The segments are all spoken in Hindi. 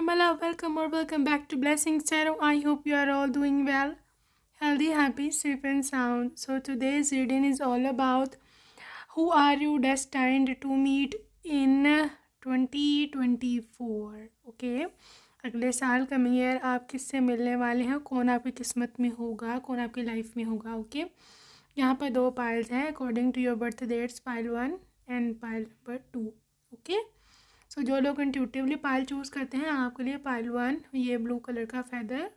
Himala, welcome or welcome back to Blessings Tarot. I hope you are all doing well, healthy, happy, safe and sound. So today's reading is all about who are you destined to meet in 2024, okay? अगले साल कमिंग ईयर आप किससे मिलने वाले हैं कौन आपकी किस्मत में होगा कौन आपकी लाइफ में होगा ओके okay? यहाँ पर दो पाइल्स हैं according to your birth dates pile one and pile number two okay okay? So so, जो लोग इंट्यूटिवली पायल चूज़ करते हैं आपके लिए पायल वन ये ब्लू कलर का फैदर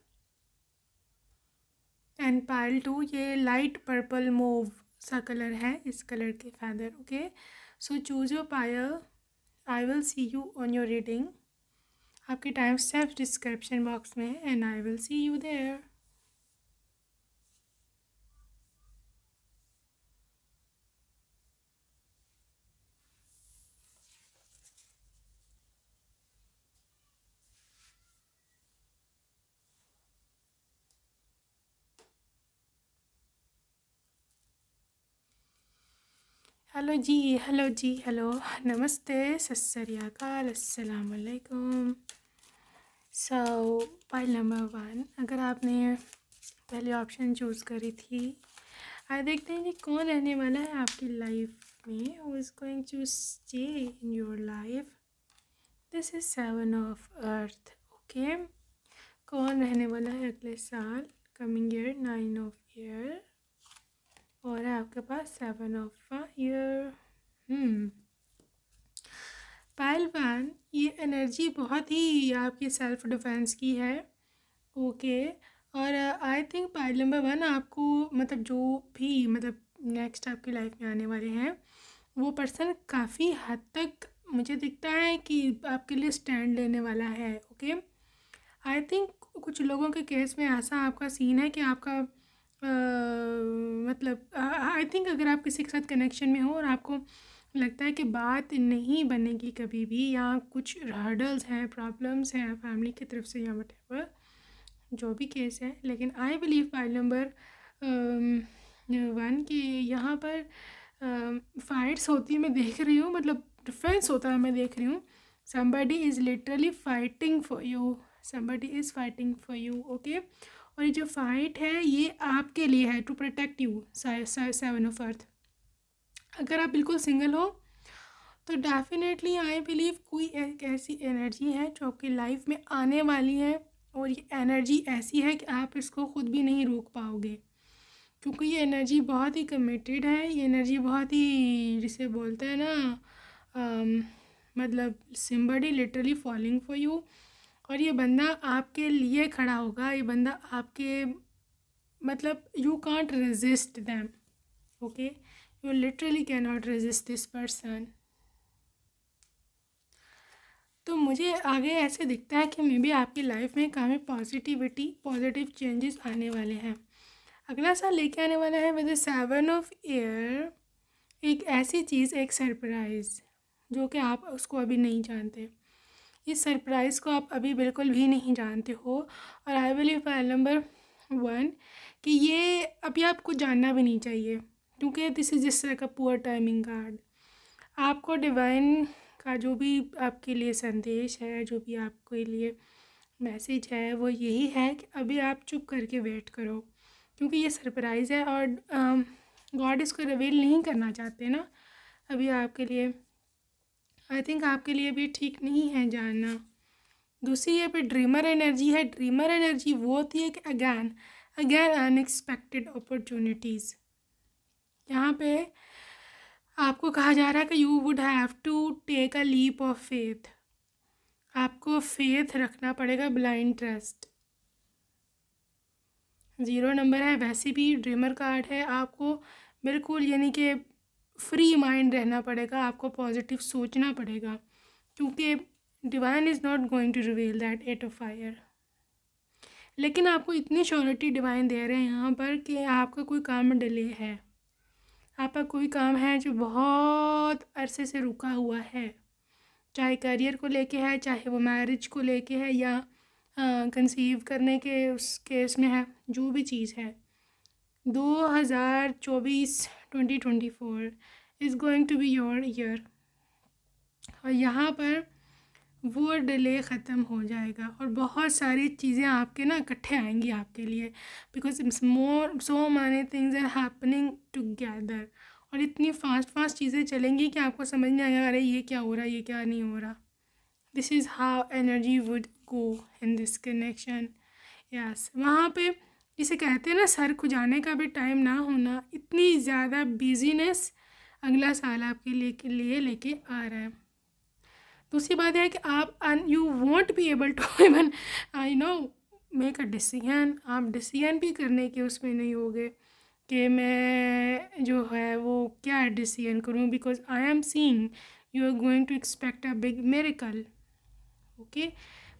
एंड पायल टू ये लाइट पर्पल मोव सा कलर है इस कलर के feather okay so choose your pile I will see you on your reading आपके टाइम सेल्फ डिस्क्रिप्शन बॉक्स में है and I will see you there hello जी हेलो जी हेलो नमस्ते सत्याकाल असलकुम सो पाइल नंबर वन अगर आपने पहले ऑप्शन चूज़ करी थी आ देखते हैं कि कौन रहने वाला है आपकी लाइफ में who is going to stay in your life this is seven of earth okay कौन रहने वाला है अगले साल coming year nine of year और है आपके पास सेवन ऑफ फायर वन ये एनर्जी बहुत ही आपके सेल्फ डिफेंस की है ओके और I think pile number one आपको मतलब जो भी मतलब नेक्स्ट आपकी लाइफ में आने वाले हैं वो पर्सन काफ़ी हद तक मुझे दिखता है कि आपके लिए स्टैंड लेने वाला है ओके आई थिंक कुछ लोगों के केस में ऐसा आपका सीन है कि आपका आ, मतलब आई थिंक हाँ, अगर आप किसी के साथ कनेक्शन में हो और आपको लगता है कि बात नहीं बनेगी कभी भी या कुछ हर्डल्स हैं प्रॉब्लम्स हैं फैमिली की तरफ से या वट जो भी केस है लेकिन I believe pile number one कि यहाँ पर फाइट्स होती है मैं देख रही हूँ मतलब डिफेंस होता है मैं देख रही हूँ somebody is literally fighting for you somebody is fighting for you okay और ये जो फाइट है ये आपके लिए है to protect you seven of earth अगर आप बिल्कुल सिंगल हो तो डेफिनेटली आई बिलीव कोई एक ऐसी एनर्जी है जो आपकी लाइफ में आने वाली है और ये एनर्जी ऐसी है कि आप इसको ख़ुद भी नहीं रोक पाओगे क्योंकि ये एनर्जी बहुत ही कमिटेड है ये एनर्जी बहुत ही जिसे बोलते हैं ना मतलब somebody literally following for you और ये बंदा आपके लिए खड़ा होगा ये बंदा आपके मतलब you can't resist them okay you literally can not resist this person तो मुझे आगे ऐसे दिखता है कि मे बी आपकी लाइफ में काफ़ी पॉजिटिविटी पॉजिटिव चेंजेस आने वाले हैं अगला साल लेके आने वाला है विद सेवन ऑफ एयर एक ऐसी चीज़ एक सरप्राइज़ जो कि आप उसको अभी नहीं जानते इस सरप्राइज़ को आप अभी बिल्कुल भी नहीं जानते हो और I believe pile number one कि ये अभी आपको जानना भी नहीं चाहिए क्योंकि दिस इज़ जिस तरह का पुअर टाइमिंग कार्ड आपको डिवाइन का जो भी आपके लिए संदेश है जो भी आपके लिए मैसेज है वो यही है कि अभी आप चुप करके वेट करो क्योंकि ये सरप्राइज़ है और गॉड इसको रिवील नहीं करना चाहते ना अभी आपके लिए आई थिंक आपके लिए भी ठीक नहीं है जानना दूसरी यहाँ पे ड्रीमर एनर्जी है ड्रीमर एनर्जी वो होती है कि अगैन अगैन अनएक्सपेक्टेड अपॉर्चुनिटीज़ यहाँ पे आपको कहा जा रहा है कि you would have to take a leap of faith आपको फेथ रखना पड़ेगा ब्लाइंड ट्रस्ट ज़ीरो नंबर है वैसे भी ड्रीमर कार्ड है आपको बिल्कुल यानी कि फ्री माइंड रहना पड़ेगा आपको पॉजिटिव सोचना पड़ेगा क्योंकि divine is not going to reveal that eight of fire लेकिन आपको इतनी श्योरिटी डिवाइन दे रहे हैं यहाँ पर कि आपका कोई काम डिले है आपका कोई काम है जो बहुत अरसे से रुका हुआ है चाहे करियर को लेके है चाहे वो मैरिज को लेके है या कंसीव करने के उस केस में है जो भी चीज़ है दो हज़ार चौबीस 2024 is going to be your year और यहाँ पर वो डिले ख़त्म हो जाएगा और बहुत सारी चीज़ें आपके ना इकट्ठे आएंगी आपके लिए because it's more so many things are happening together और इतनी फास्ट फास्ट चीज़ें चलेंगी कि आपको समझ नहीं आएगा अरे ये क्या हो रहा है ये क्या नहीं हो रहा this is how energy would go in this connection yes वहाँ पे जिसे कहते हैं ना सर खुजाने का भी टाइम ना होना इतनी ज़्यादा बिजीनेस अगला साल आपके के लिए लेके आ रहा है दूसरी बात है कि आप you won't be able to even I know make a decision आप डिसीजन भी करने के उसमें नहीं होगे कि मैं जो है वो क्या डिसीजन करूँ because I am seeing you are going to expect a big miracle okay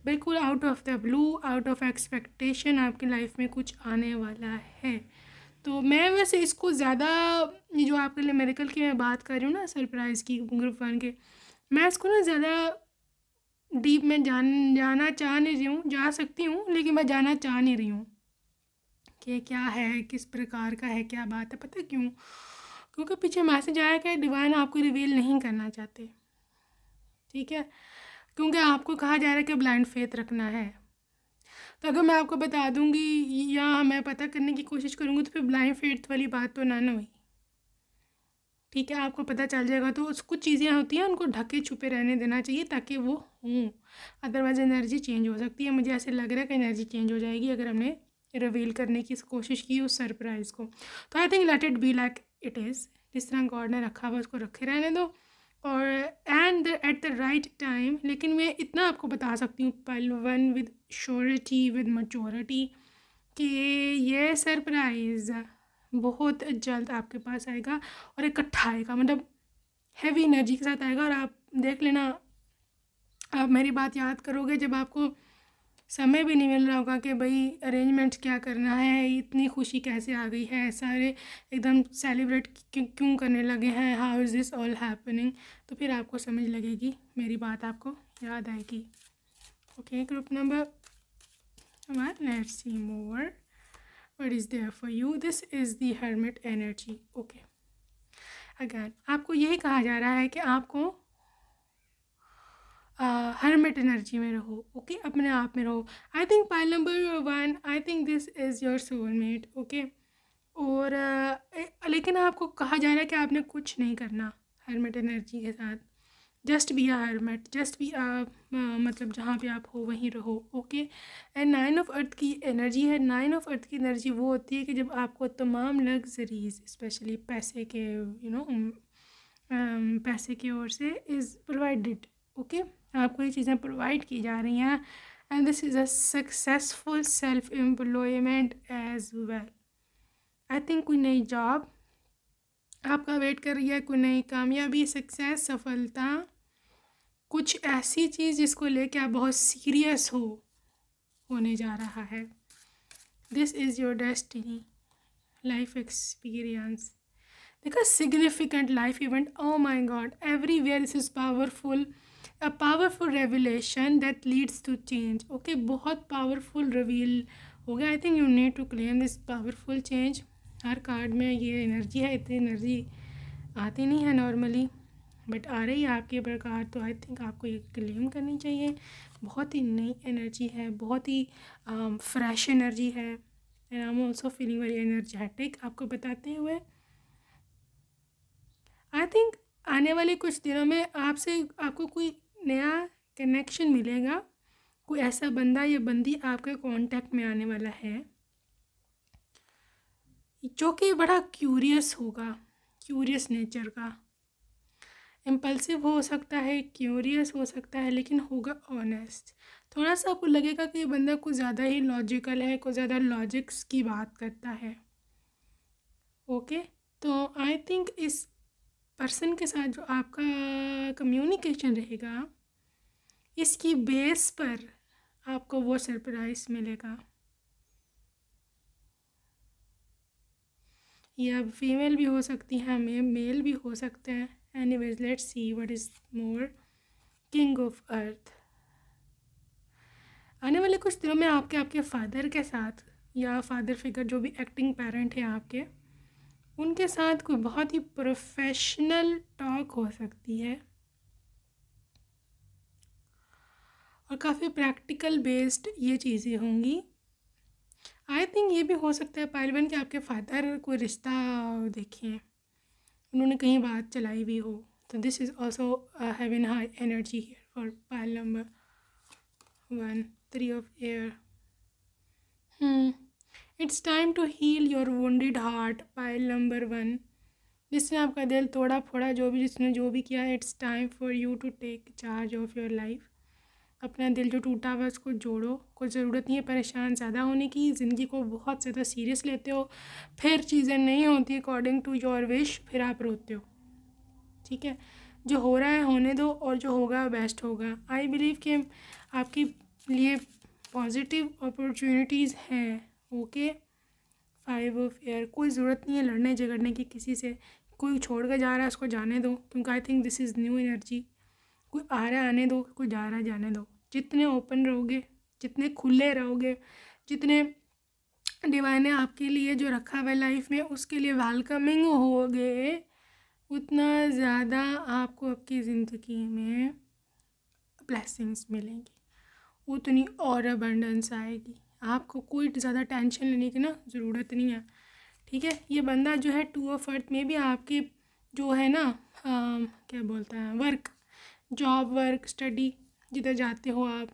बिल्कुल out of the blue out of expectation आपकी लाइफ में कुछ आने वाला है तो मैं वैसे इसको ज़्यादा जो आपके लिए मेरिकल की मैं बात कर रही हूँ ना सरप्राइज़ की ग्रुप वन के मैं इसको ना ज़्यादा डीप में जान जाना चाह नहीं रही हूँ जा सकती हूँ लेकिन मैं जाना चाह नहीं रही हूँ कि क्या है किस प्रकार का है क्या बात है पता क्यों क्योंकि पीछे मैसेज आया कि डिवाइन आपको रिवील नहीं करना चाहते ठीक है क्योंकि आपको कहा जा रहा है कि ब्लाइंड फेथ रखना है तो अगर मैं आपको बता दूंगी या मैं पता करने की कोशिश करूँगी तो फिर ब्लाइंड फेथ वाली बात तो ना ना हुई ठीक है आपको पता चल जाएगा तो कुछ चीज़ें होती हैं उनको ढके छुपे रहने देना चाहिए ताकि वो हों अदरवाइज़ एनर्जी चेंज हो सकती है मुझे ऐसे लग रहा है कि एनर्जी चेंज हो जाएगी अगर हमने रिवील करने की कोशिश की उस सरप्राइज़ को तो I think let it be like it is जिस तरह गॉड ने रखा हुआ उसको रखे रहने दो और and at the right time लेकिन मैं इतना आपको बता सकती हूँ pile one with surety with maturity कि ये सरप्राइज़ बहुत जल्द आपके पास आएगा और इकट्ठा आएगा मतलब हैवी एनर्जी के साथ आएगा और आप देख लेना आप मेरी बात याद करोगे जब आपको समय भी नहीं मिल रहा होगा कि भाई अरेंजमेंट क्या करना है इतनी खुशी कैसे आ गई है सारे एकदम सेलिब्रेट क्यों क्यों करने लगे हैं how is this all happening तो फिर आपको समझ लगेगी मेरी बात आपको याद आएगी okay group number one let's see more what is there for you this is the hermit energy okay again आपको यही कहा जा रहा है कि आपको हरमेट एनर्जी में रहो ओके okay? अपने आप में रहो I think pile number one I think this is your soulmate okay और uh, लेकिन आपको कहा जा रहा है कि आपने कुछ नहीं करना हर्मेट एनर्जी के साथ just be a hermit just be आप मतलब जहाँ पे आप हो वहीं रहो okay and nine of earth की एनर्जी है नाइन ऑफ अर्थ की एनर्जी वो होती है कि जब आपको तमाम लग्जरीज स्पेशली पैसे के यू you नो know, पैसे की ओर से इज़ प्रोवाइडेड ओके okay? आपको ये चीज़ें प्रोवाइड की जा रही हैं and this is a successful self employment as well I think कोई नई जॉब आपका वेट कर रही है कोई नई कामयाबी सक्सेस सफलता कुछ ऐसी चीज़ जिसको लेके आप बहुत सीरियस हो होने जा रहा है this is your destiny life experience देखा significant life event oh my God everywhere इस is powerful a powerful revelation that leads to change okay बहुत पावरफुल रिवील हो गया I think you need to claim this powerful change हर कार्ड में ये एनर्जी है इतनी एनर्जी आती नहीं है नॉर्मली बट आ रही है आपके प्रकार तो आई थिंक आपको ये क्लेम करनी चाहिए बहुत ही नई एनर्जी है बहुत ही फ्रेश um, एनर्जी है and I am also feeling very energetic आपको बताते हुए आई थिंक आने वाले कुछ दिनों में आपसे आपको कोई नया कनेक्शन मिलेगा कोई ऐसा बंदा या बंदी आपके कांटेक्ट में आने वाला है जो कि बड़ा क्यूरियस होगा क्यूरियस नेचर का इम्पल्सिव हो सकता है क्यूरियस हो सकता है लेकिन होगा ऑनेस्ट थोड़ा सा आपको लगेगा कि ये बंदा कुछ ज़्यादा ही लॉजिकल है कुछ ज़्यादा लॉजिक्स की बात करता है ओके okay? तो आई थिंक इस पर्सन के साथ जो आपका कम्युनिकेशन रहेगा इसकी बेस पर आपको वो सरप्राइज मिलेगा या फीमेल भी हो सकती है मेल भी हो सकते हैं anyways let see what is more king of earth आने वाले कुछ दिनों में आपके आपके फादर के साथ या फादर फिगर जो भी एक्टिंग पेरेंट हैं आपके उनके साथ कोई बहुत ही प्रोफेशनल टॉक हो सकती है और काफ़ी प्रैक्टिकल बेस्ड ये चीज़ें होंगी आई थिंक ये भी हो सकता है पायलवन के आपके फादर कोई रिश्ता देखिए उन्होंने कहीं बात चलाई भी हो तो this is also in high energy here for pile number one three of air hmm it's time to heal your wed heart pile number one जिसने आपका दिल तोड़ा फोड़ा जो भी जिसने जो भी किया है it's time for you to take charge of your life अपना दिल जो टूटा हुआ उसको जोड़ो कोई ज़रूरत नहीं है परेशान ज़्यादा होने की ज़िंदगी को बहुत ज़्यादा सीरियस लेते हो फिर चीज़ें नहीं होती अकॉर्डिंग टू योर विश फिर आप रोते हो ठीक है जो हो रहा है होने दो और जो होगा बेस्ट होगा आई बिलीव कि आपके लिए पॉजिटिव अपॉर्चुनिटीज़ हैं ओके फाइव ऑफ एयर कोई ज़रूरत नहीं है लड़ने झगड़ने की किसी से कोई छोड़ कर जा रहा है उसको जाने दो क्योंकि I think this is new energy कोई आ रहा आने दो कोई जा रहा जाने दो जितने ओपन रहोगे जितने खुले रहोगे जितने डिवाइन ने आपके लिए जो रखा हुआ लाइफ में उसके लिए वेलकमिंग होगे उतना ज़्यादा आपको आपकी ज़िंदगी में ब्लैसिंग्स मिलेंगी उतनी और अबंडेंस आएगी आपको कोई ज़्यादा टेंशन लेने की ना ज़रूरत नहीं है ठीक है ये बंदा जो है टू ऑफ अर्थ में भी आपके जो है ना आ, क्या बोलता है वर्क जॉब वर्क स्टडी जिधर जाते हो आप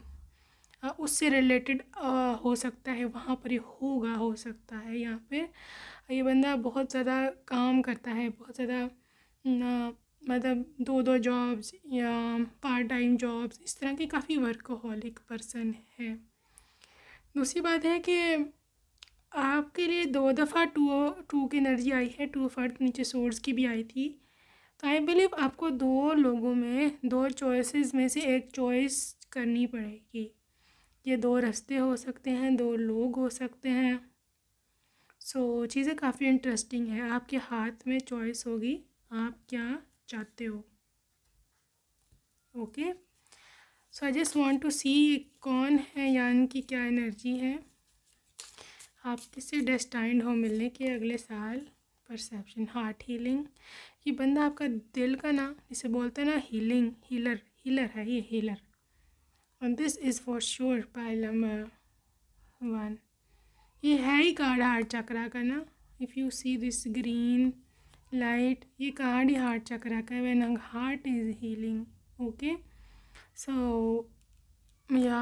आ, उससे रिलेटेड हो सकता है वहाँ पर होगा हो सकता है यहाँ पे ये बंदा बहुत ज़्यादा काम करता है बहुत ज़्यादा मतलब दो दो जॉब्स या पार्ट टाइम जॉब्स इस तरह के काफ़ी वर्कहॉलिक पर्सन है दूसरी बात है कि आपके लिए दो दफ़ा टू टू की एनर्जी आई है टू फर्थ नीचे सोर्स की भी आई थी तो आई बिलीव आपको दो लोगों में दो चॉइसेस में से एक चॉइस करनी पड़ेगी ये दो रास्ते हो सकते हैं दो लोग हो सकते हैं सो so, चीज़ें काफ़ी इंटरेस्टिंग है आपके हाथ में चॉइस होगी आप क्या चाहते हो okay okay? So I just want to see कौन है यान की क्या एनर्जी है आप किससे डेस्टाइंड हो मिलने के अगले साल परसेप्शन हार्ट हीलिंग ये बंदा आपका दिल का ना इसे बोलते हैं ना हीलिंग हीलर हीलर है ये हीलर और this is for sure pile number one ये है ही कार्ड हार्ट चक्रा का ना if you see this green light ये कार्ड ही हार्ट चक्रा का है when heart is healing okay so so, या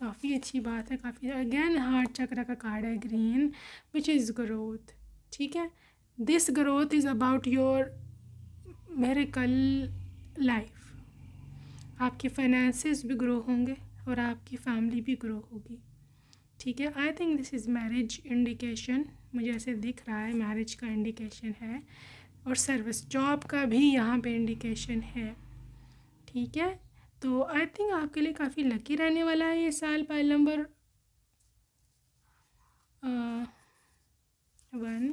काफ़ी अच्छी बात है काफ़ी अगेन हार्ट चक्र का कार्ड है ग्रीन विच इज़ ग्रोथ ठीक है this growth is about your मेरे कल लाइफ आपके फाइनेंसेस भी ग्रो होंगे और आपकी फैमिली भी ग्रो होगी ठीक है I think this is marriage indication मुझे ऐसे दिख रहा है मैरिज का इंडिकेशन है और सर्विस जॉब का भी यहाँ पे इंडिकेशन है ठीक है तो आई थिंक आपके लिए काफ़ी लकी रहने वाला है ये साल pile number one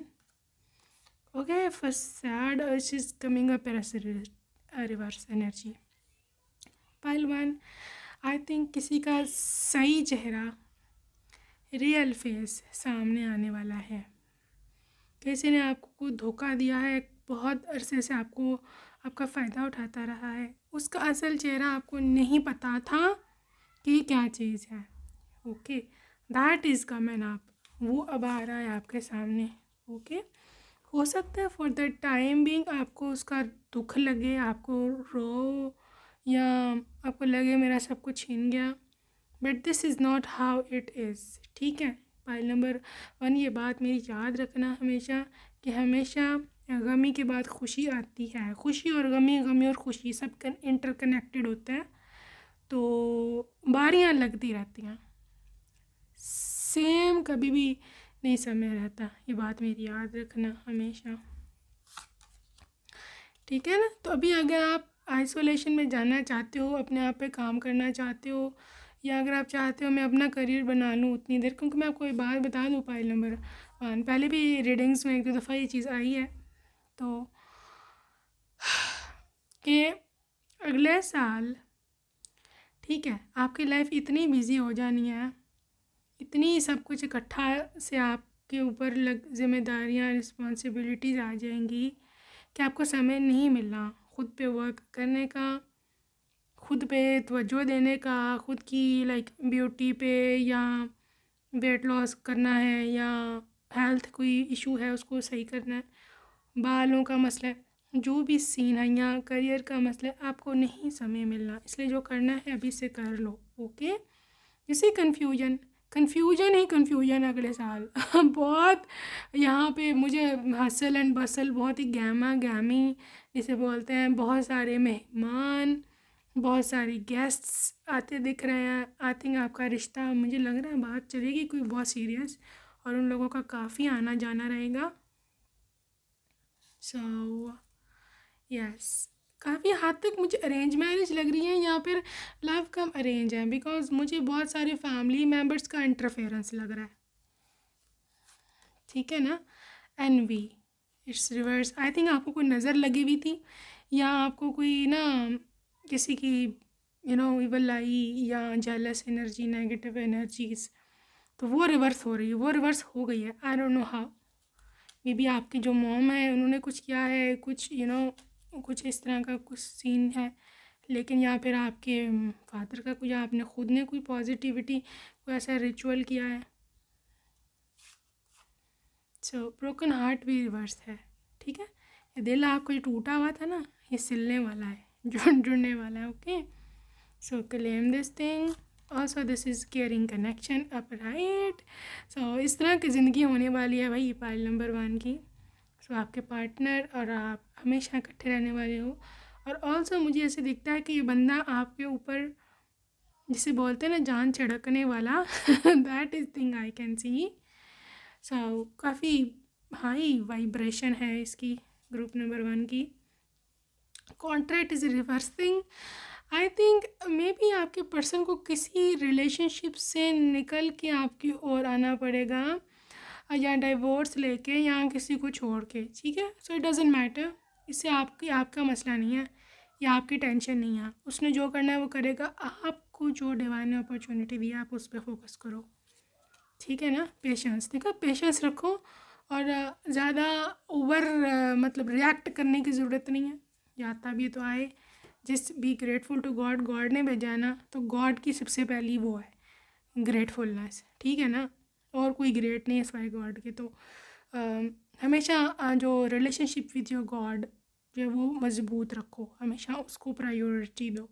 okay first sad is coming up reverse energy pile one I think किसी का सही चेहरा रियल फेस सामने आने वाला है किसी ने आपको धोखा दिया है बहुत अरसे से आपको आपका फ़ायदा उठाता रहा है उसका असल चेहरा आपको नहीं पता था कि क्या चीज़ है ओके दैट इज़ कमन आप वो अब आ रहा है आपके सामने ओके हो सकता है फॉर द टाइम बिंग आपको उसका दुख लगे आपको रो या आपको लगे मेरा सब कुछ छीन गया but this is not how it is ठीक है पाइल नंबर वन ये बात मेरी याद रखना हमेशा कि हमेशा गमी के बाद खुशी आती है खुशी और गमी गमी और खुशी सब इंटरकनेक्टेड इंटर कनेक्टेड होते हैं तो बारियाँ लगती रहती हैं सेम कभी भी नहीं समय रहता ये बात मेरी याद रखना हमेशा ठीक है ना तो अभी अगर आप आइसोलेशन में जाना चाहते हो अपने आप पे काम करना चाहते हो या अगर आप चाहते हो मैं अपना करियर बना लूँ उतनी देर क्योंकि मैं आपको एक बात बता दूँ पाइल नंबर वन पहले भी रीडिंग्स में एक दो दफ़ा ये चीज़ आई है तो कि अगले साल ठीक है आपकी लाइफ इतनी बिज़ी हो जानी है इतनी सब कुछ इकट्ठा से आपके ऊपर लग जिम्मेदारियाँ रिस्पॉन्सिबिलिटीज़ आ जाएंगी कि आपको समय नहीं मिलना ख़ुद पे वर्क करने का ख़ुद पे तवज्जो देने का ख़ुद की लाइक ब्यूटी पे या वेट लॉस करना है या हेल्थ कोई इशू है उसको सही करना है बालों का मसला है जो भी सीन है या करियर का मसला है आपको नहीं समय मिलना इसलिए जो करना है अभी से कर लो ओके जैसे कन्फ्यूजन कन्फ्यूजन ही कन्फ्यूजन अगले साल बहुत यहाँ पे मुझे हसल एंड बसल बहुत ही गैमा गैमी जिसे बोलते हैं बहुत सारे मेहमान बहुत सारे गेस्ट्स आते दिख रहे हैं आई थिंक आपका रिश्ता मुझे लग रहा है बात चलेगी कोई बहुत सीरियस और उन लोगों का काफ़ी आना जाना रहेगा सो यस काफ़ी हद तक मुझे अरेंज मैरिज लग रही है या फिर लव कम अरेंज है बिकॉज मुझे बहुत सारे फैमिली मेम्बर्स का इंटरफेरेंस लग रहा है ठीक है ना anyway it's reverse I think आपको कोई नज़र लगी हुई थी या आपको कोई ना किसी की यू नो इवल आई या जेलस एनर्जी नेगेटिव एनर्जीज तो वो रिवर्स हो रही है वो रिवर्स हो गई है I don't know how maybe आपके जो मॉम है उन्होंने कुछ किया है कुछ यू you नो know, कुछ इस तरह का कुछ सीन है लेकिन या फिर आपके फादर का कोई आपने ख़ुद ने कोई पॉजिटिविटी कोई ऐसा रिचुअल किया है सो ब्रोकन हार्ट भी रिवर्स है ठीक है ये दिल आपको जो टूटा हुआ था ना ये सिलने वाला है जुड़ जुड़ने वाला है okay so claim this thing also this is caring connection up right so इस तरह की ज़िंदगी होने वाली है भाई पार्ट नंबर वन की सो so, आपके पार्टनर और आप हमेशा इकट्ठे रहने वाले हो और ऑल्सो मुझे ऐसे दिखता है कि ये बंदा आपके ऊपर जिसे बोलते हैं ना जान छिड़कने वाला that is thing I can see so काफ़ी हाई वाइब्रेशन है इसकी ग्रुप नंबर वन की contract is reversing I think maybe आपके पर्सन को किसी रिलेशनशिप से निकल के आपकी ओर आना पड़ेगा या डाइवोर्स लेके या किसी को छोड़ के ठीक है सो इट डजेंट मैटर इससे आपकी आपका मसला नहीं है या आपकी टेंशन नहीं है उसने जो करना है वो करेगा आपको जो डिवाइन अपॉर्चुनिटी दी है आप उस पर फोकस करो ठीक है ना पेशेंस देखो पेशेंस रखो और ज़्यादा ओवर मतलब रिएक्ट करने की ज़रूरत नहीं है जाता तो भी तो आए जिस be grateful to God God ने भेजा ना तो गॉड की सबसे पहली वो है ग्रेटफुलनेस ठीक है ना और कोई ग्रेट नहीं है सिवाय गॉड के तो आ, हमेशा जो रिलेशनशिप विद योर गॉड जो है वो मज़बूत रखो हमेशा उसको प्रायोरिटी दो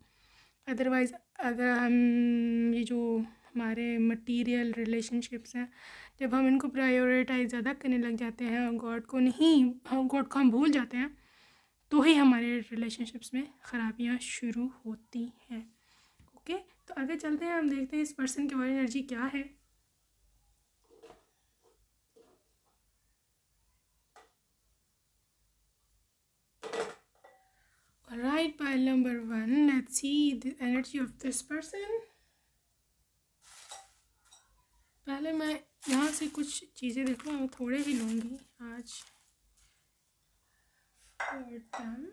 अदरवाइज़ अगर हम ये जो हमारे मटेरियल रिलेशनशिप्स हैं जब हम इनको प्रायोरिटाइज ज़्यादा करने लग जाते हैं गॉड को नहीं गॉड को हम भूल जाते हैं तो ही हमारे रिलेशनशिप्स में ख़राबियाँ शुरू होती हैं ओके तो आगे चलते हैं हम देखते हैं इस पर्सन की और एनर्जी क्या है right pile number one let's see the energy of this person पहले मैं यहाँ से कुछ चीज़ें देखूँ थोड़े ही लूँगी आज or done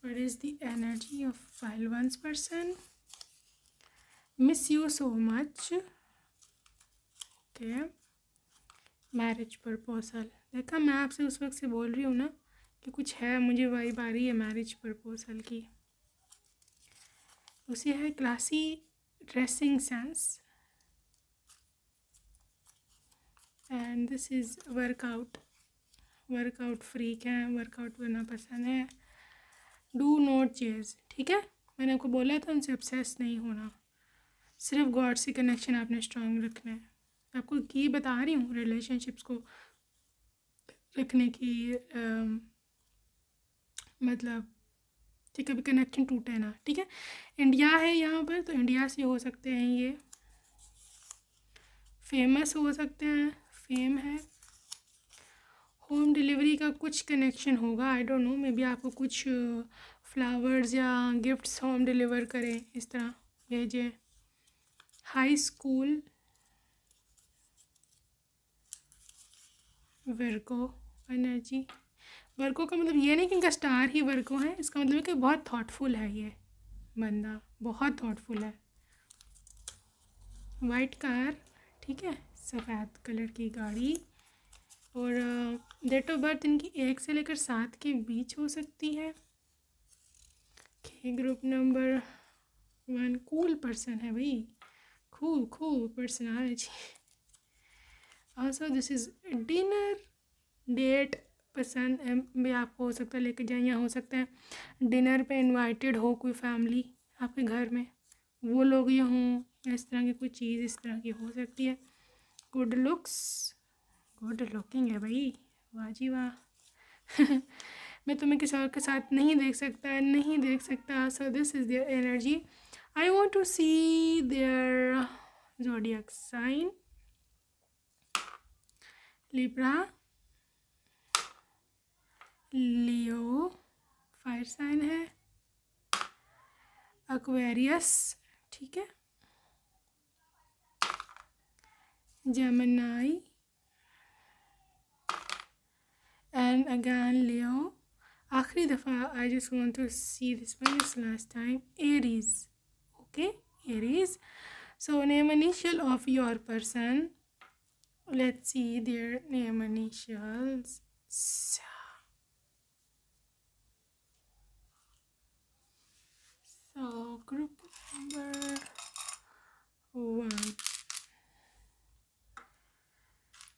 what is the energy of file one's person miss you so much okay marriage proposal देखा मैं आपसे उस वक्त से बोल रही हूँ ना कि कुछ है मुझे वाइब आ रही है मैरिज प्रपोज़ल की उसे है classy dressing sense and this is workout workout freak हैं वर्कआउट करना पसंद है डू नॉट चेज ठीक है मैंने आपको बोला था उनसे अपसेस नहीं होना सिर्फ गॉड से कनेक्शन आपने स्ट्रॉन्ग रखना है आपको की बता रही हूँ रिलेशनशिप्स को रखने की आ, मतलब ठीक है अभी कनेक्शन टूटे ना ठीक है इंडिया है यहाँ पर तो इंडिया से हो सकते हैं ये फेमस हो सकते हैं फेम है होम डिलीवरी का कुछ कनेक्शन होगा I don't know maybe आपको कुछ फ्लावर्स या गिफ्ट्स होम डिलीवर करें इस तरह भेजें high school Virgo energy Virgo का मतलब ये नहीं कि इनका स्टार ही वर्को है इसका मतलब है कि बहुत थॉटफुल है ये बंदा बहुत थॉटफुल है वाइट कार ठीक है सफ़ेद कलर की गाड़ी और डेट ऑफ बर्थ इनकी एक से लेकर सात के बीच हो सकती है group number one cool person है भाई आ रही personality also this is dinner date पसंद भी आपको हो सकता है लेके जाए या हो सकता है डिनर पे इनवाइटेड हो कोई फैमिली आपके घर में वो लोग ये हों इस तरह की कोई चीज़ इस तरह की हो सकती है गुड लुक्स गुड लुकिंग है भाई वाह जी वाह मैं तुम्हें किसी और के साथ नहीं देख सकता नहीं देख सकता so this is their energy I want to see their zodiac sign Libra Leo fire sign है अक्वेरियस ठीक है जमनाई and again Leo the file I just want to see this one last time Aries okay Aries so name initial of your person let's see their name initials so, so group number one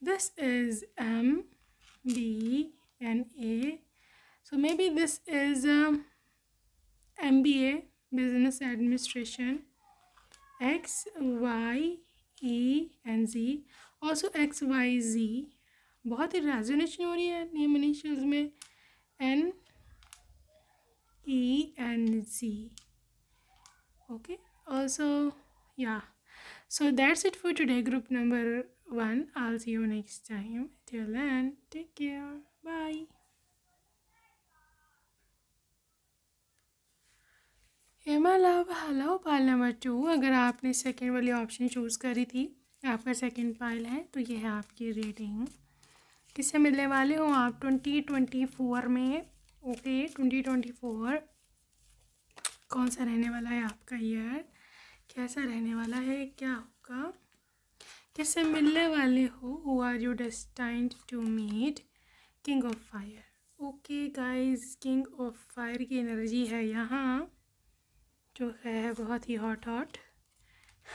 this is M B and A. So maybe this is um, MBA, Business Administration, X, Y, E and Z. Also X, Y, Z. बहुत ही रेजोनेशन हो रही है नेम इनिशियल्स में N E N C okay also या so that's it for today group number one. I'll see you next time. Till then, take care. Bye. हेमा लाभ हलो पाइल नंबर टू अगर आपने सेकेंड वाली ऑप्शन चूज़ करी थी आपका सेकेंड पाइल है तो ये है आपकी रेटिंग किससे मिलने वाले हो आप ट्वेंटी ट्वेंटी फोर में ओके ट्वेंटी ट्वेंटी फोर कौन सा रहने वाला है आपका ईयर कैसा रहने वाला है क्या होगा किससे मिलने वाले हो who are you destined to meet king of fire okay guys king of fire की एनर्जी है यहाँ जो है बहुत ही hot hot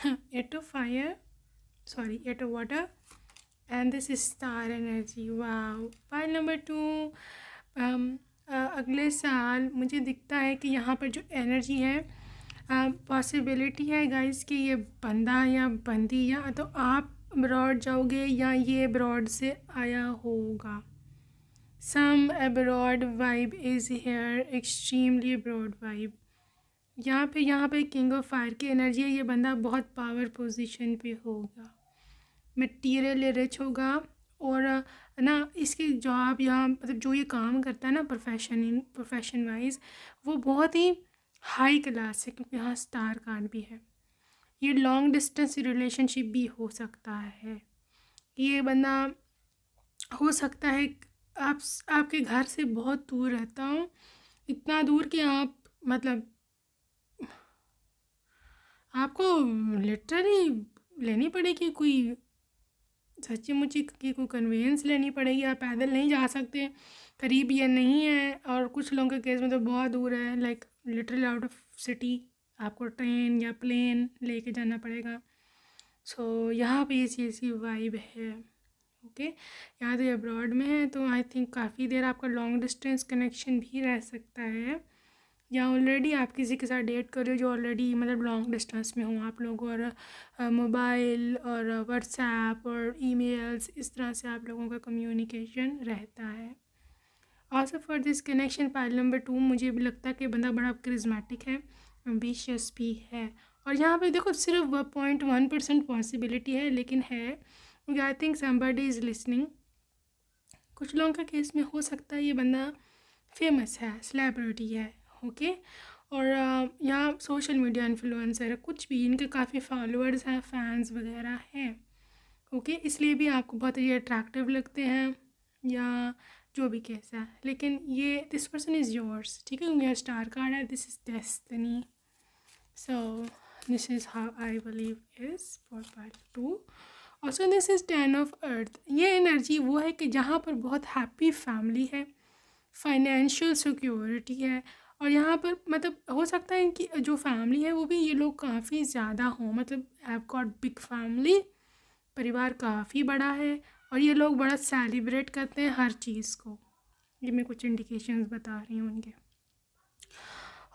eight of fire sorry eight of water and this is star energy wow pile number two अगले साल मुझे दिखता है कि यहाँ पर जो एनर्जी है पॉसिबिलिटी है गाइस कि ये बंदा या बंदी या तो आप अब्रॉड जाओगे या ये अब्रॉड से आया होगा some abroad vibe is here extremely abroad vibe यहाँ पे यहाँ पे किंग ऑफ फायर की एनर्जी है ये बंदा बहुत पावर पोजीशन पे होगा मटीरियल रिच होगा और ना इसकी जॉब यहाँ मतलब जो ये काम करता है ना प्रोफेशन प्रोफेशन वाइज वो बहुत ही हाई क्लास है क्योंकि यहाँ स्टार कार्ड भी है ये लॉन्ग डिस्टेंस रिलेशनशिप भी हो सकता है ये बंदा हो सकता है आप आपके घर से बहुत दूर रहता हूँ इतना दूर कि आप मतलब आपको लिटरली लेनी पड़ेगी कोई सच्ची मुची की कोई कन्वीनियंस लेनी पड़ेगी आप पैदल नहीं जा सकते करीब या नहीं है और कुछ लोगों के केस में तो बहुत दूर है like literally out of city आपको ट्रेन या प्लेन लेके जाना पड़ेगा सो so, यहाँ पे ये सी वाइब है ओके okay? यहाँ तो अब्रॉड में है तो आई थिंक काफ़ी देर आपका लॉन्ग डिस्टेंस कनेक्शन भी रह सकता है या ऑलरेडी आप किसी के साथ डेट कर रहे हो जो ऑलरेडी मतलब लॉन्ग डिस्टेंस में हो आप लोग और मोबाइल और व्हाट्सएप और ईमेल्स इस तरह से आप लोगों का कम्युनिकेशन रहता है also for this connection part number two मुझे भी लगता है कि बंदा बड़ा क्रिजमेटिक है एम्बिशियस भी है और यहाँ पे देखो सिर्फ पॉइंट वन परसेंट पॉसिबिलिटी है लेकिन है I think somebody is listening कुछ लोगों का केस में हो सकता है ये बंदा फेमस है सेलेब्रिटी है ओके और यहाँ सोशल मीडिया इन्फ्लुएंसर है कुछ भी इनके काफ़ी फॉलोअर्स हैं फैंस वगैरह हैं ओके इसलिए भी आपको बहुत ही अट्रैक्टिव लगते हैं या जो भी कैसा है लेकिन ये दिस पर्सन इज़ योर्स ठीक है क्योंकि स्टार कार्ड है this is destiny so this is how I believe is for part two और so this is ten of earth ये एनर्जी वो है कि जहाँ पर बहुत हैप्पी फैमिली है फाइनेंशियल सिक्योरिटी है और यहाँ पर मतलब हो सकता है कि जो फैमिली है वो भी ये लोग काफ़ी ज़्यादा हों मतलब हैव गॉट बिग फैमिली परिवार काफ़ी बड़ा है और ये लोग बड़ा सेलिब्रेट करते हैं हर चीज़ को ये मैं कुछ इंडिकेशंस बता रही हूँ उनके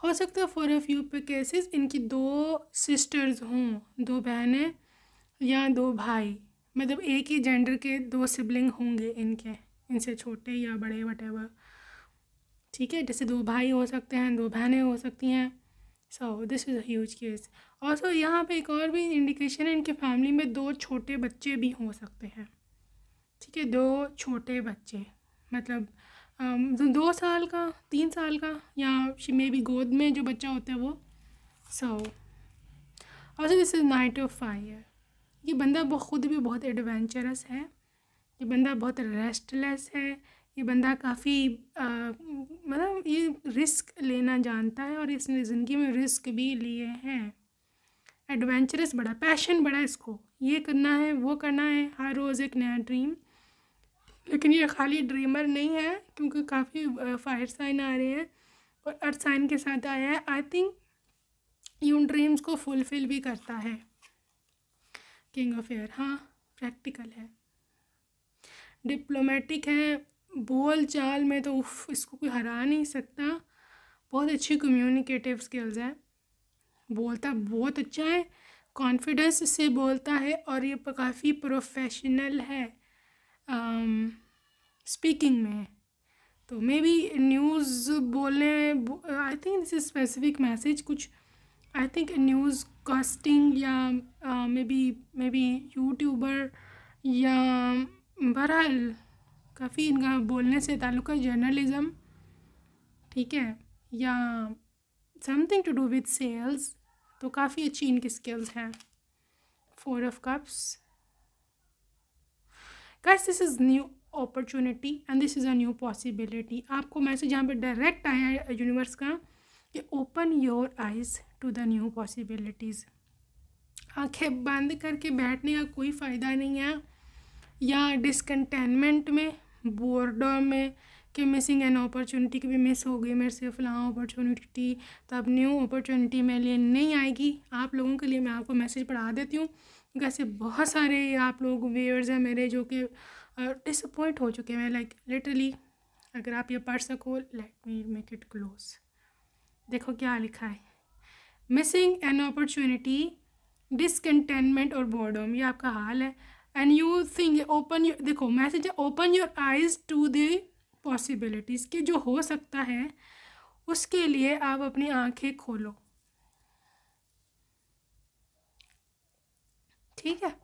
हो सकता है फॉर अ फ्यू पे केसेस इनकी दो सिस्टर्स हों दो बहनें या दो भाई मतलब एक ही जेंडर के दो सिबलिंग होंगे इनके इनसे छोटे या बड़े वट ठीक है जैसे दो भाई हो सकते हैं दो बहनें हो सकती हैं so this is huge case और सो यहाँ पे एक और भी इंडिकेशन है इनके फैमिली में दो छोटे बच्चे भी हो सकते हैं ठीक है दो छोटे बच्चे मतलब दो साल का तीन साल का या मे बी गोद में जो बच्चा होता है वो सो और this is knight of fire ये बंदा वो ख़ुद भी बहुत एडवेंचरस है ये बंदा बहुत रेस्टलेस है ये बंदा काफ़ी मतलब ये रिस्क लेना जानता है और इसने ज़िंदगी में रिस्क भी लिए हैं एडवेंचरस बड़ा पैशन बड़ा इसको ये करना है वो करना है हर रोज़ एक नया ड्रीम लेकिन ये खाली ड्रीमर नहीं है क्योंकि काफ़ी फायर साइन आ रहे हैं और अर्थ साइन के साथ आया है आई थिंक ये उन ड्रीम्स को फुलफिल भी करता है किंग ऑफ एयर हाँ प्रैक्टिकल है डिप्लोमेटिक है बोल चाल में तो उफ इसको कोई हरा नहीं सकता बहुत अच्छी कम्युनिकेटिव स्किल्स हैं बोलता बहुत अच्छा है कॉन्फिडेंस से बोलता है और ये काफ़ी प्रोफेशनल है स्पीकिंग um, में तो मे बी न्यूज़ बोलने I think this is specific message कुछ आई थिंक न्यूज़ कास्टिंग या maybe maybe YouTuber या बहरहाल काफ़ी इनका बोलने से ताल्लुक़ है जर्नलिज़म ठीक है या something to do with sales तो काफ़ी अच्छी इनकी स्किल्स हैं four of cups guess this is new opportunity and this is a new possibility आपको मैसेज यहाँ पे डायरेक्ट आया है यूनिवर्स का कि open your eyes to the new possibilities आंखें बंद करके बैठने का कोई फ़ायदा नहीं है या डिसकंटेनमेंट में बोर्डम में कि मिसिंग एन अपॉर्चुनिटी की भी मिस हो गई मेरे से फ़लाँ अपॉर्चुनिटी तब न्यू अपॉर्चुनिटी मेरे लिए नहीं आएगी आप लोगों के लिए मैं आपको मैसेज पढ़ा देती हूँ क्योंकि ऐसे बहुत सारे आप लोग व्यूअर्स हैं मेरे जो कि डिसअपॉइंट हो चुके हैं लाइक लिटरली अगर आप ये पढ़ सको let me make it close देखो क्या लिखा है मिसिंग एन अपॉर्चुनिटी डिसकंटेनमेंट और बोर्डम ये आपका हाल है एंड यू थिंक ओपन देखो मैसेज है open your eyes to the possibilities कि जो हो सकता है उसके लिए आप अपनी आंखें खोलो ठीक है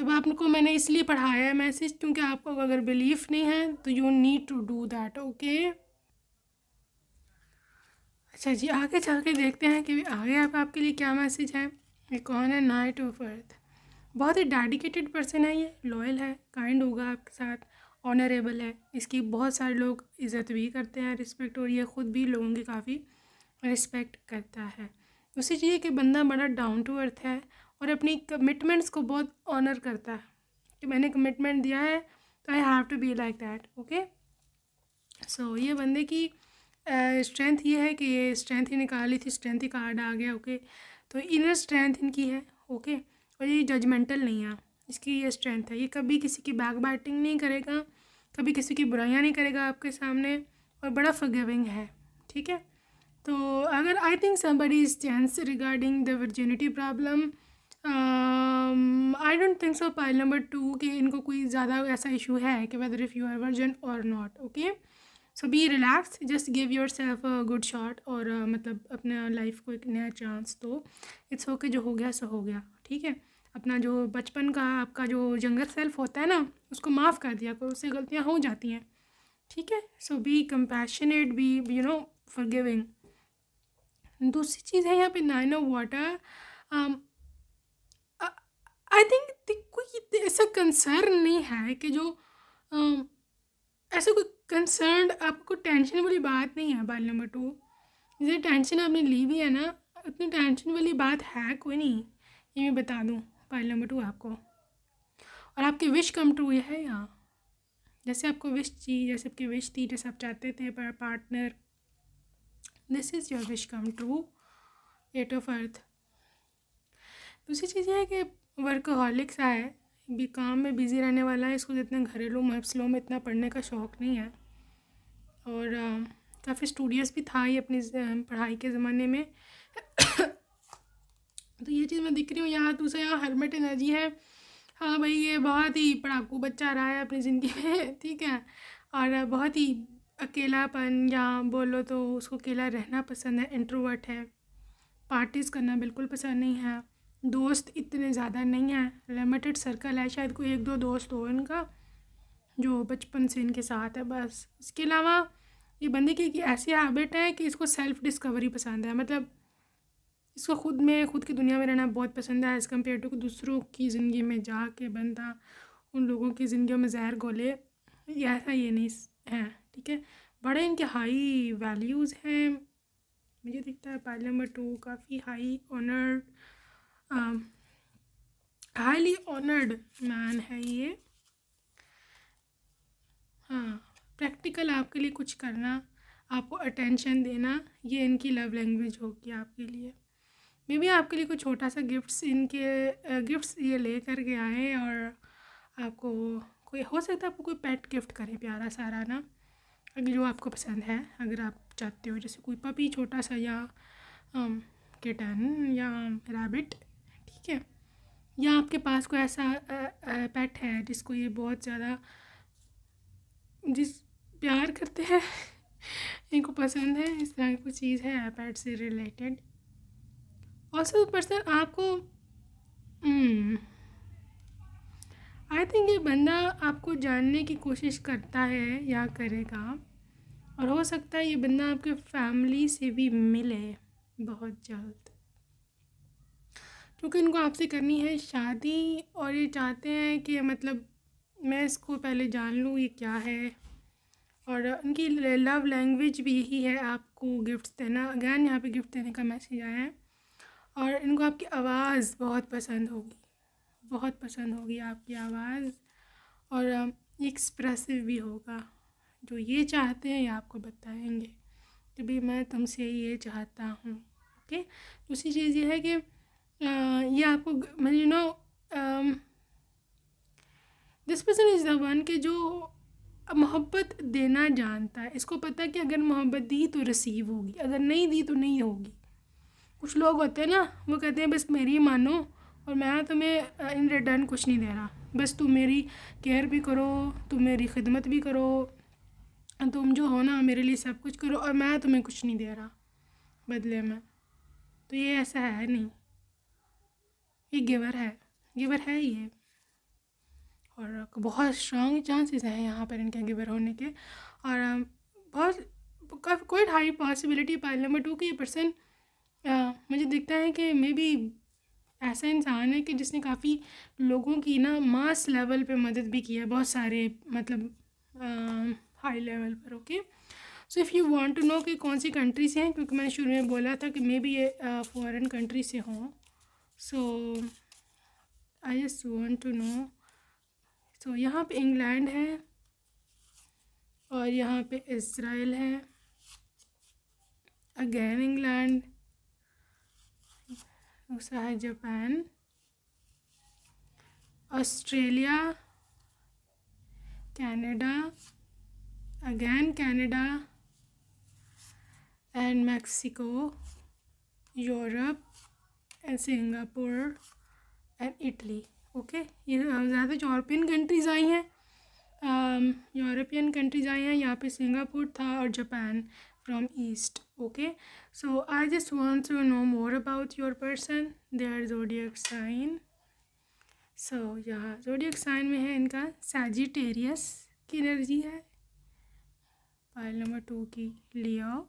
मैं आपको मैंने इसलिए पढ़ाया है मैसेज क्योंकि आपको अगर बिलीफ नहीं है तो you need to do that okay अच्छा जी आगे चल के देखते हैं कि आगे आप आपके लिए क्या मैसेज है ये कौन है नाइट ऑफ अर्थ बहुत ही डेडिकेटेड पर्सन है ये लॉयल है काइंड होगा आपके साथ ऑनरेबल है इसकी बहुत सारे लोग इज़्ज़त भी करते हैं रिस्पेक्ट और ये ख़ुद भी लोगों की काफ़ी रिस्पेक्ट करता है उसी चीज़ कि बंदा बड़ा डाउन टू अर्थ है और अपनी कमिटमेंट्स को बहुत ऑनर करता है कि मैंने कमिटमेंट दिया है तो I have to be like that okay so ये बंदे की स्ट्रेंथ uh, ये है कि ये स्ट्रेंथ ही ली थी स्ट्रेंथ ही कार्ड आ गया ओके okay? तो इनर स्ट्रेंथ इनकी है ओके okay? और ये जजमेंटल नहीं है इसकी ये स्ट्रेंथ है ये कभी किसी की बैक बैटिंग नहीं करेगा कभी किसी की बुराइयाँ नहीं करेगा आपके सामने और बड़ा फॉरगिविंग है ठीक है तो अगर I think somebody is chance regarding the virginity problem I don't think so pile number two कि इनको कोई ज़्यादा ऐसा इशू है कि whether if you are virgin और not okay so be relax just give yourself a good shot और uh, मतलब अपना लाइफ को एक नया चांस दो इट्स ओके जो हो गया सो हो गया ठीक है अपना जो बचपन का आपका जो यंगर सेल्फ होता है ना उसको माफ़ कर दिया करो उससे गलतियाँ हो जाती हैं ठीक है so be compassionate be you know forgiving दूसरी चीज़ है यहाँ पे nine of water I think कोई ऐसा कंसर्न नहीं है कि जो ऐसा कोई कंसर्न आपको टेंशन वाली बात नहीं है बाल नंबर टू जैसे टेंशन आपने ली भी है ना उतनी टेंशन वाली बात है कोई नहीं ये मैं बता दूँ बात नंबर टू आपको और आपकी विश कम ट्रू है यहाँ जैसे आपको विश थी जैसे आपकी विश थी जैसे आप चाहते थे पर partner this is your wish come true eight of earth दूसरी चीज़ यह है कि सा है भी काम में बिज़ी रहने वाला है इसको जितना घरेलू मसलों में इतना पढ़ने का शौक़ नहीं है और काफ़ी स्टूडियस भी था ये अपनी पढ़ाई के ज़माने में तो ये चीज़ मैं दिख रही हूँ यहाँ दूसरा तो यहाँ हरमेट एनर्जी है हाँ भाई ये बहुत ही पढ़ाकू बच्चा रहा है अपनी ज़िंदगी में ठीक है और बहुत ही अकेलापन या बोलो तो उसको अकेला रहना पसंद है इंट्रोवर्ट है पार्टीज़ करना बिल्कुल पसंद नहीं है दोस्त इतने ज़्यादा नहीं हैं लिमिटेड सर्कल है शायद कोई एक दो दोस्त हो इनका जो बचपन से इनके साथ है बस इसके अलावा ये बंदे की ऐसी हैबिट है कि इसको सेल्फ़ डिस्कवरी पसंद है मतलब इसको खुद में खुद की दुनिया में रहना बहुत पसंद है एज़ कम्पेयर टू दूसरों की ज़िंदगी में जा के बंदा उन लोगों की ज़िंदगी में जहर गोले ये ऐसा ये नहीं है ठीक है बड़े इनके हाई वैल्यूज़ हैं मुझे दिखता है पाइल नंबर टू काफ़ी high honoured highly honoured man है ये हाँ प्रैक्टिकल आपके लिए कुछ करना आपको अटेंशन देना ये इनकी लव लैंग्वेज होगी आपके लिए मे बी आपके लिए कुछ छोटा सा गिफ्ट्स इनके गिफ्ट्स ये ले कर के आए और आपको कोई हो सकता है आपको कोई पेट गिफ्ट करें प्यारा सारा ना अगर जो आपको पसंद है अगर आप चाहते हो जैसे कोई पपी छोटा सा या किटन um, या रैबिट ठीक है या आपके पास कोई ऐसा पेट है जिसको ये बहुत ज़्यादा जिस प्यार करते हैं इनको पसंद है इस तरह की कोई चीज़ है पेट से रिलेटेड ऑल्सो पर्सन आपको आई हम्म, थिंक ये बंदा आपको जानने की कोशिश करता है या करेगा और हो सकता है ये बंदा आपके फैमिली से भी मिले बहुत जल्द क्योंकि इनको आपसे करनी है शादी और ये चाहते हैं कि मतलब मैं इसको पहले जान लूँ ये क्या है और उनकी लव लैंग्वेज भी यही है आपको गिफ्ट देना अगैन यहाँ पे गिफ्ट देने का मैसेज आया है और इनको आपकी आवाज़ बहुत पसंद होगी बहुत पसंद होगी आपकी आवाज़ और एक्सप्रेसिव भी होगा जो ये चाहते हैं ये आपको बताएंगे तो भी मैं तुमसे ये चाहता हूँ ओके दूसरी चीज़ ये है कि Uh, ये आपको मैं you know this person is the one के जो मोहब्बत देना जानता है इसको पता है कि अगर मोहब्बत दी तो रिसीव होगी अगर नहीं दी तो नहीं होगी कुछ लोग होते हैं ना वो कहते हैं बस मेरी मानो और मैं तुम्हें इन रिटर्न कुछ नहीं दे रहा बस तुम मेरी केयर भी करो तुम मेरी खिदमत भी करो तुम जो हो ना मेरे लिए सब कुछ करो और मैं तुम्हें कुछ नहीं दे रहा बदले में तो ये ऐसा है नहीं ये गिवर है गिवर है ये और बहुत स्ट्रॉन्ग चांसेस हैं यहाँ पर इनके गिवर होने के और बहुत कोई high possibility pile number two की ये पर्सन मुझे दिखता है कि मे बी ऐसा इंसान है कि जिसने काफ़ी लोगों की ना मास लेवल पे मदद भी की है बहुत सारे मतलब हाई लेवल पर okay so if you want to know कि कौन सी कंट्री से हैं क्योंकि मैंने शुरू में बोला था कि मे बी ये फ़ॉरेन कंट्री से हों so I just want to know so यहाँ पे इंग्लैंड है और यहाँ पे इसराइल है अगेन इंग्लैंड दूसरा है Japan Australia Canada again Canada and Mexico Europe and Singapore and Italy okay ये ज़्यादा यूरोपियन कंट्रीज आई हैं यूरोपियन um, कंट्रीज आई हैं यहाँ पे सिंगापुर था और Japan from east okay so I just want to know more about your person they are zodiac sign so यहाँ जोडियक साइन में है इनका सैजिटेरियस की एनर्जी है पायल नंबर टू की लिया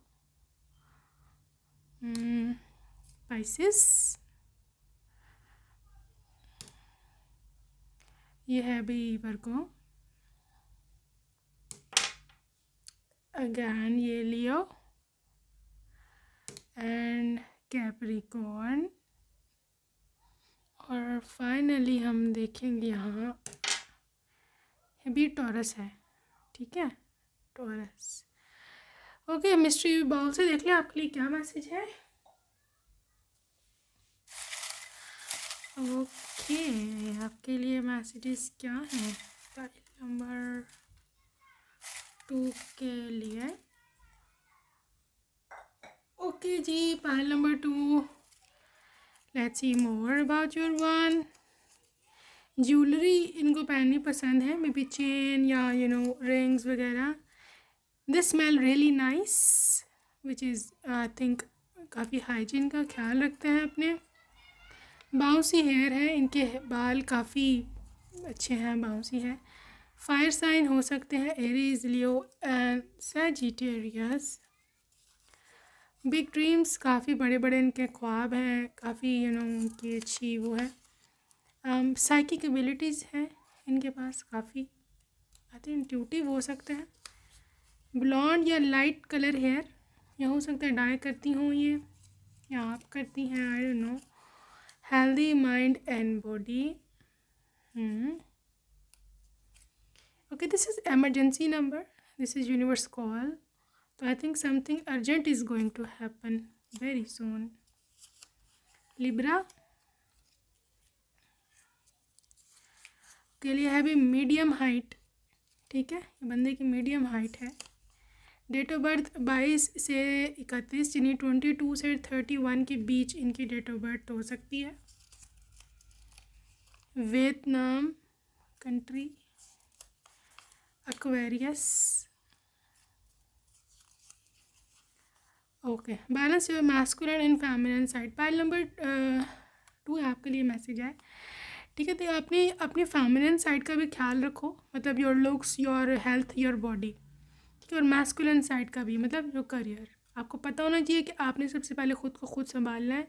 पाइसिस hmm, ये है पर को अगैन ये लियो एंड कैप्रिकॉन और फाइनली हम देखेंगे यहाँ भी टॉरस है ठीक है टॉरस ओके मिस्ट्री बॉल से देख लें आपके लिए क्या मैसेज है ओके ओके आपके लिए मैसेजेस क्या हैं फाइल नंबर टू के लिए ओके जी pile number two let's see more about your one jewellery इनको पहननी पसंद है मे बी चेन या यू नो रिंग्स वगैरह this smell really nice which is I think काफ़ी हाइजीन का ख्याल रखते हैं अपने बाउंसी हेयर है इनके बाल काफ़ी अच्छे हैं बाउंसी है फायर साइन हो सकते हैं Aries Leo and Sagittarius big dreams काफ़ी बड़े बड़े इनके ख्वाब हैं काफ़ी यू नो उनकी अच्छी वो है साइकिक एबिलिटीज़ हैं इनके पास काफ़ी आई थिंक इंट्यूटिव हो सकते हैं ब्लॉन्ड या लाइट कलर हेयर या हो सकता है डाई करती हूँ ये या आप करती हैं I don't know healthy mind and body hmm. okay this is emergency number this is universe call so i think something urgent is going to happen very soon libra के लिए है भी मीडियम हाइट ठीक है ये बंदे की मीडियम हाइट है डेट ऑफ बर्थ बाईस से इकतीस यानी ट्वेंटी टू से थर्टी वन के बीच इनकी डेट ऑफ बर्थ हो सकती है Vietnam country Aquarius okay balance your masculine and feminine side pile number two आपके लिए मैसेज आए ठीक है तो आपने अपने फैमिलियन साइड का भी ख्याल रखो मतलब your looks your health your body ठीक है और मैस्कुलन साइड का भी मतलब योर करियर आपको पता होना चाहिए कि आपने सबसे पहले खुद को खुद संभालना है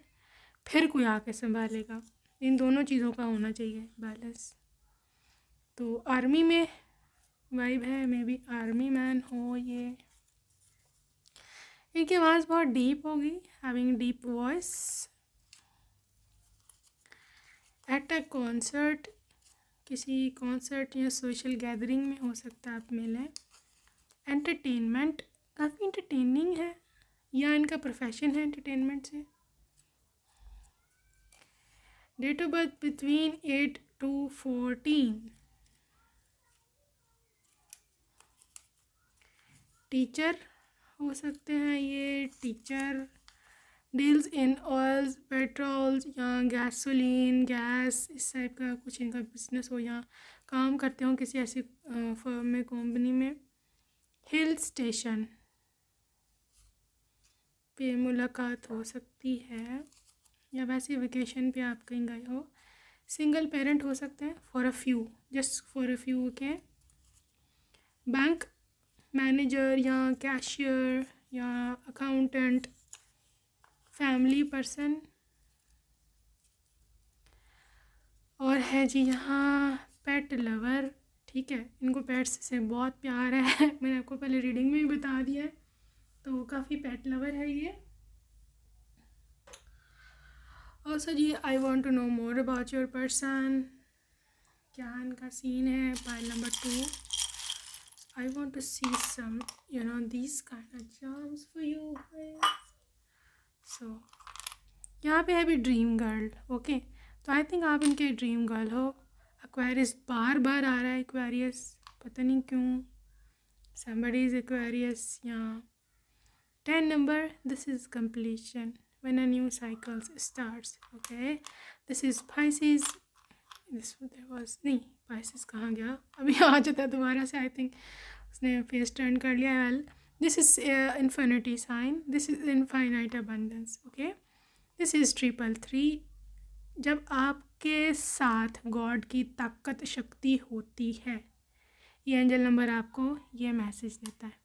फिर कोई आके संभालेगा इन दोनों चीज़ों का होना चाहिए बैलेंस तो आर्मी में वाइब है मे बी आर्मी मैन हो ये इनकी आवाज़ बहुत डीप होगी having deep voice at a concert किसी कॉन्सर्ट या सोशल गैदरिंग में हो सकता है आप मिलें एंटरटेनमेंट काफ़ी इंटरटेनिंग है या इनका प्रोफेशन है एंटरटेनमेंट से date of birth between eight to fourteen teacher हो सकते हैं ये teacher deals in oils petrols या गैसोलीन गैस इस टाइप का कुछ इनका बिजनेस हो या काम करते हो किसी ऐसी फर्म में कंपनी में हिल स्टेशन पे मुलाकात हो सकती है या वैसे वेकेशन पे आप कहीं गए हो सिंगल पेरेंट हो सकते हैं for a few just for a few okay bank manager या कैशियर या अकाउंटेंट फैमिली पर्सन और है जी यहाँ पेट लवर ठीक है इनको पेट्स से बहुत प्यार है मैंने आपको पहले रीडिंग में भी बता दिया है तो काफ़ी पेट लवर है ये और sir I want to know more about your person क्या इनका सीन है pile number two I want to see some you know this kind of for you so यहाँ पे है अभी ड्रीम गर्ल ओके तो आई थिंक आप इनके ड्रीम गर्ल हो अक्वायरियस बार बार आ रहा है एक्वेरियस पता नहीं क्यों somebody Aquarius Aquarius ten number this is completion when a new cycle starts okay this is Pisces this there was नहीं Pisces कहाँ गया अभी आ जाता है दोबारा से आई थिंक उसने फेस टर्न कर लिया well this is infinity sign this is infinite abundance okay this is triple three जब आपके साथ गॉड की ताकत शक्ति होती है ये एंजल नंबर आपको ये मैसेज देता है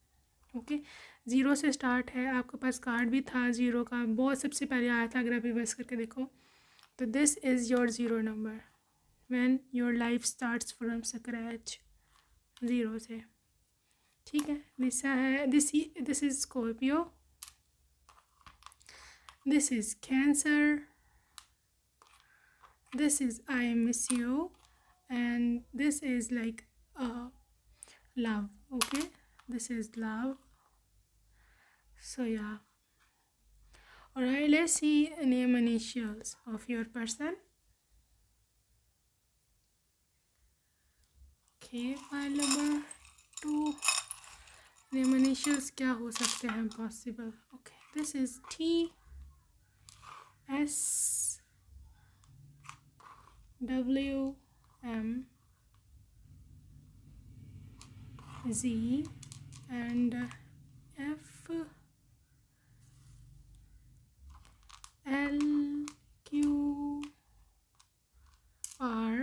ओके okay? ज़ीरो से स्टार्ट है आपके पास कार्ड भी था ज़ीरो का बहुत सबसे पहले आया था अगर आप रिवर्स करके देखो तो this is your zero number when your life starts from scratch zero से ठीक है दिशा है this this is Scorpio this is Cancer this is I am miss you and this is like love okay this is love So yeah. Alright, let's see name initials of your person. Okay, file number two. Name initials क्या हो सकते possible? Okay, this is T S W M Z and F L Q R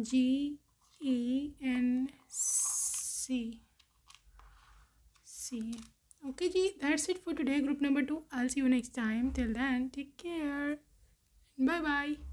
G E N C C okay ji that's it for today group number 2 i'll see you next time till then take care bye bye